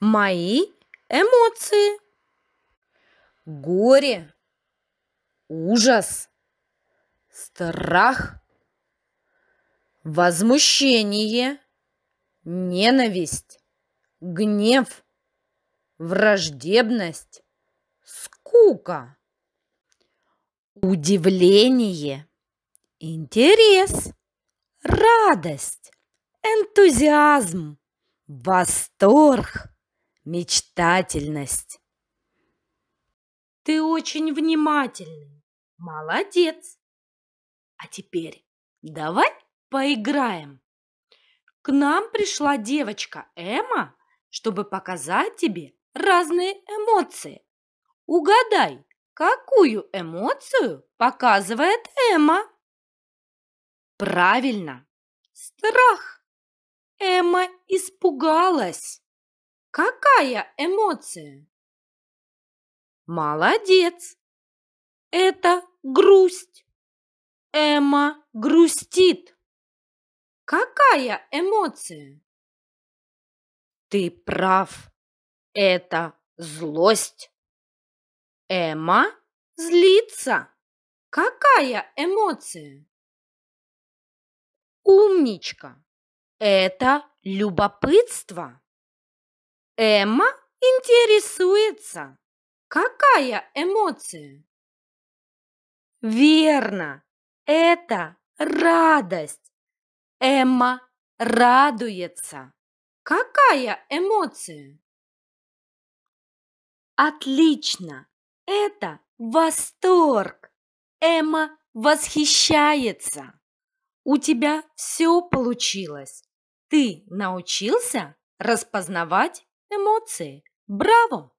Мои эмоции. Горе, ужас, страх, возмущение, ненависть, гнев, враждебность, скука удивление, интерес, радость, энтузиазм, восторг, мечтательность. Ты очень внимательный. Молодец. А теперь давай поиграем. К нам пришла девочка Эмма, чтобы показать тебе разные эмоции. Угадай, Какую эмоцию показывает Эмма? Правильно, страх. Эмма испугалась. Какая эмоция? Молодец. Это грусть. Эмма грустит. Какая эмоция? Ты прав. Это злость. Эмма злится. Какая эмоция? Умничка. Это любопытство. Эмма интересуется. Какая эмоция? Верно. Это радость. Эмма радуется. Какая эмоция? Отлично. Это восторг! Эмма восхищается! У тебя все получилось! Ты научился распознавать эмоции! Браво!